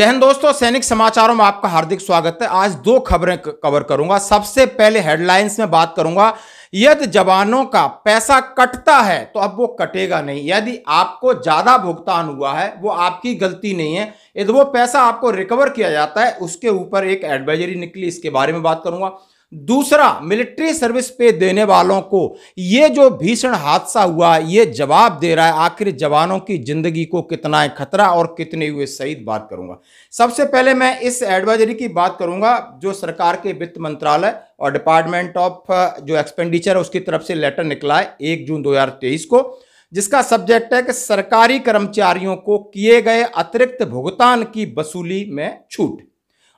जय हिंद दोस्तों सैनिक समाचारों में आपका हार्दिक स्वागत है आज दो खबरें कवर करूंगा सबसे पहले हेडलाइंस में बात करूंगा यदि जवानों का पैसा कटता है तो अब वो कटेगा नहीं यदि आपको ज़्यादा भुगतान हुआ है वो आपकी गलती नहीं है यदि वो पैसा आपको रिकवर किया जाता है उसके ऊपर एक एडवाइजरी निकली इसके बारे में बात करूंगा दूसरा मिलिट्री सर्विस पे देने वालों को ये जो भीषण हादसा हुआ ये जवाब दे रहा है आखिर जवानों की जिंदगी को कितना है खतरा और कितने हुए शहीद बात करूंगा सबसे पहले मैं इस एडवाइजरी की बात करूंगा जो सरकार के वित्त मंत्रालय और डिपार्टमेंट ऑफ जो एक्सपेंडिचर है उसकी तरफ से लेटर निकला है एक जून दो को जिसका सब्जेक्ट है कि सरकारी कर्मचारियों को किए गए अतिरिक्त भुगतान की वसूली में छूट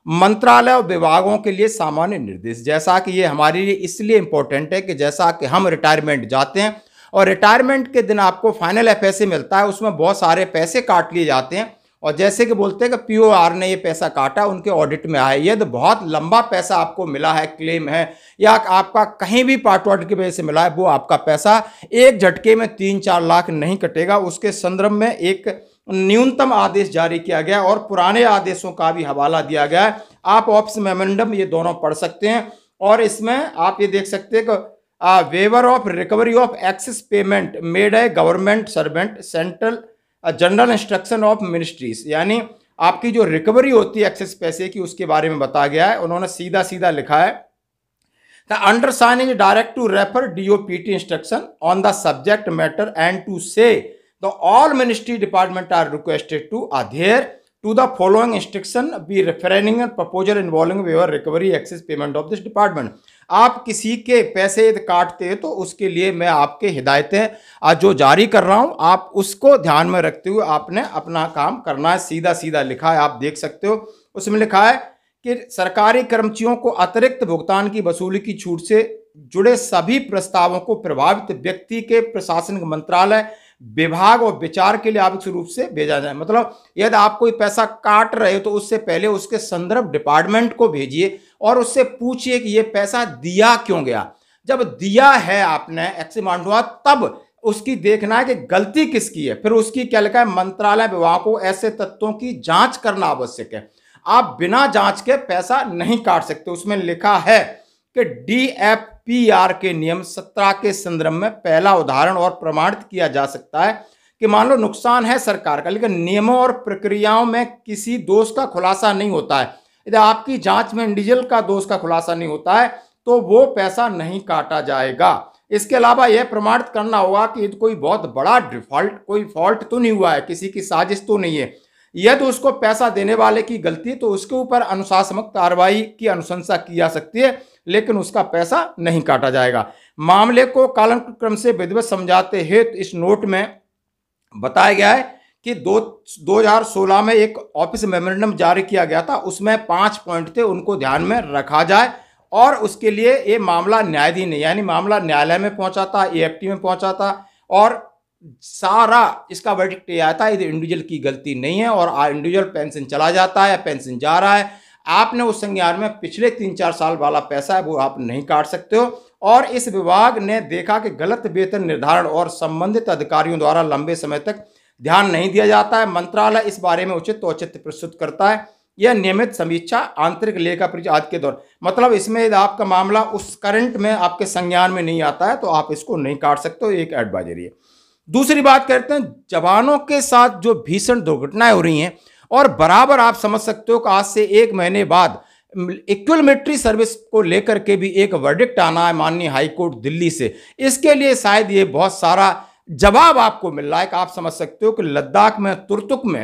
मंत्रालय और विभागों के लिए सामान्य निर्देश जैसा कि ये हमारे लिए इसलिए इम्पोर्टेंट है कि जैसा कि हम रिटायरमेंट जाते हैं और रिटायरमेंट के दिन आपको फाइनल एफ मिलता है उसमें बहुत सारे पैसे काट लिए जाते हैं और जैसे कि बोलते हैं कि पी ने ये पैसा काटा उनके ऑडिट में आया यदि तो बहुत लंबा पैसा आपको मिला है क्लेम है या आपका कहीं भी पार्ट वार्ट की वजह से मिला है वो आपका पैसा एक झटके में तीन चार लाख नहीं कटेगा उसके संदर्भ में एक न्यूनतम आदेश जारी किया गया और पुराने आदेशों का भी हवाला दिया गया है आप ऑप्स मेमेंडम ये दोनों पढ़ सकते हैं और इसमें आप ये देख सकते हैं कि waiver of recovery of excess payment made है government servant central general instruction of ministries यानी आपकी जो रिकवरी होती है एक्सेस पैसे की उसके बारे में बताया गया है उन्होंने सीधा सीधा लिखा है direct to refer D O P T instruction on the subject matter and to see the all ministry department are requested to adhere to the following instruction be referring a proposal involving waiver recovery access payment of this department आप किसी के पैसे यदि काटते हैं तो उसके लिए मैं आपके हिदायतें आज जो जारी कर रहा हूं आप उसको ध्यान में रखते हुए आपने अपना काम करना है सीधा सीधा लिखा है आप देख सकते हो उसमें लिखा है कि सरकारी कर्मचारियों को अतिरिक्त भुगतान की वसूली की छूट से जुड़े सभी प्रस्तावों को प्रभावित व्यक्ति के प्रशासनिक मंत्रालय विभाग और विचार के लिए आवश्यक रूप से भेजा जाए मतलब यदि आप कोई पैसा काट रहे हो तो उससे पहले उसके संदर्भ डिपार्टमेंट को भेजिए और उससे पूछिए कि ये पैसा दिया क्यों गया जब दिया है आपने एक्सीमांड हुआ तब उसकी देखना है कि गलती किसकी है फिर उसकी क्या लिखा है मंत्रालय विभाग को ऐसे तत्वों की जांच करना आवश्यक है आप बिना जांच के पैसा नहीं काट सकते उसमें लिखा है कि डी एफ पीआर के नियम सत्रह के संदर्भ में पहला उदाहरण और प्रमाणित किया जा सकता है कि मान लो नुकसान है सरकार का लेकिन नियमों और प्रक्रियाओं में किसी दोष का खुलासा नहीं होता है यदि आपकी जांच में इंडिजल का दोष का खुलासा नहीं होता है तो वो पैसा नहीं काटा जाएगा इसके अलावा यह प्रमाणित करना होगा कि कोई बहुत बड़ा डिफॉल्ट कोई फॉल्ट तो नहीं हुआ है किसी की साजिश तो नहीं है यदि तो उसको पैसा देने वाले की गलती तो उसके ऊपर अनुशासनक कार्रवाई की अनुशंसा की जा सकती है लेकिन उसका पैसा नहीं काटा जाएगा मामले को कालानुक्रम से विधिवत समझाते हेतु तो इस नोट में बताया गया है कि दो सोलह में एक ऑफिस मेमोरेंडम जारी किया गया था उसमें पाँच पॉइंट थे उनको ध्यान में रखा जाए और उसके लिए ये मामला न्यायाधीन यानी मामला न्यायालय में पहुंचा था ए में पहुंचा था और सारा इसका वर्डिक्ट ये आता है इंडिविजुअल की गलती नहीं है और इंडिविजुअल पेंशन चला जाता है पेंशन जा रहा है आपने उस संज्ञान में पिछले तीन चार साल वाला पैसा है वो आप नहीं काट सकते हो और इस विभाग ने देखा कि गलत वेतन निर्धारण और संबंधित अधिकारियों द्वारा लंबे समय तक ध्यान नहीं दिया जाता है मंत्रालय इस बारे में उचित औचित्य प्रस्तुत करता है यह नियमित समीक्षा आंतरिक लेखा परीक्षा आज के दौर मतलब इसमें आपका मामला उस करंट में आपके संज्ञान में नहीं आता है तो आप इसको नहीं काट सकते हो एक एडवाइजरी है दूसरी बात करते हैं जवानों के साथ जो भीषण दुर्घटनाएं हो रही हैं और बराबर आप समझ सकते हो कि आज से एक महीने बाद इक्वल मिलिट्री सर्विस को लेकर के भी एक वर्डिक्ट आना है माननीय हाईकोर्ट दिल्ली से इसके लिए शायद ये बहुत सारा जवाब आपको मिल रहा है कि आप समझ सकते हो कि लद्दाख में तुर्तुक में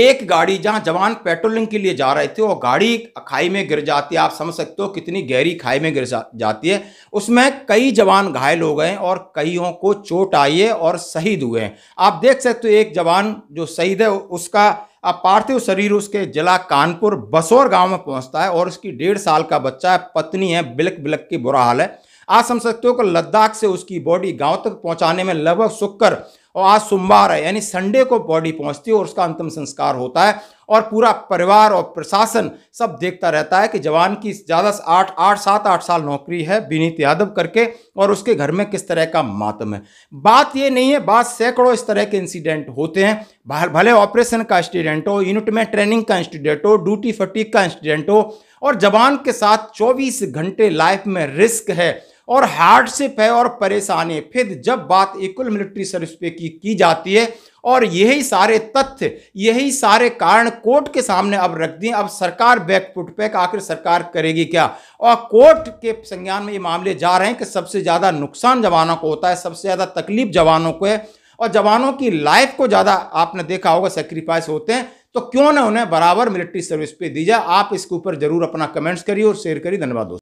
एक गाड़ी जहां जवान पेट्रोलिंग के लिए जा रहे थे और गाड़ी खाई में गिर जाती है आप समझ सकते हो कितनी गहरी खाई में गिर जाती है उसमें कई जवान घायल हो गए और कईयों को चोट आई है और शहीद हुए हैं आप देख सकते हो एक जवान जो शहीद है उसका अब पार्थिव शरीर उसके जिला कानपुर बसौर गांव में पहुंचता है और उसकी डेढ़ साल का बच्चा है पत्नी है बिलक बिलक की बुरा हाल है आप समझ सकते हो कि लद्दाख से उसकी बॉडी गांव तक पहुंचाने में लगभग सुक्कर और आज सोमवार है यानी संडे को बॉडी पहुंचती है और उसका अंतिम संस्कार होता है और पूरा परिवार और प्रशासन सब देखता रहता है कि जवान की ज़्यादा से आठ आठ सात आठ साल नौकरी है विनीत यादव करके और उसके घर में किस तरह का मातम है बात ये नहीं है बात सैकड़ों इस तरह के इंसिडेंट होते हैं भले ऑपरेशन का इंसिडेंट हो यूनिट में ट्रेनिंग का इंसिडेंट हो ड्यूटी फटीक का इंसिडेंट हो और जवान के साथ चौबीस घंटे लाइफ में रिस्क है और हार्ट से है और परेशानी फिर जब बात इक्वल मिलिट्री सर्विस पे की, की जाती है और यही सारे तथ्य यही सारे कारण कोर्ट के सामने अब रख दिए अब सरकार बैकफुट पे आखिर सरकार करेगी क्या और कोर्ट के संज्ञान में ये मामले जा रहे हैं कि सबसे ज़्यादा नुकसान जवानों को होता है सबसे ज़्यादा तकलीफ जवानों को है और जवानों की लाइफ को ज़्यादा आपने देखा होगा सेक्रीफाइस होते हैं तो क्यों ना उन्हें बराबर मिलिट्री सर्विस पे दी जाए आप इसके ऊपर जरूर अपना कमेंट्स करिए और शेयर करिए धन्यवाद दोस्तों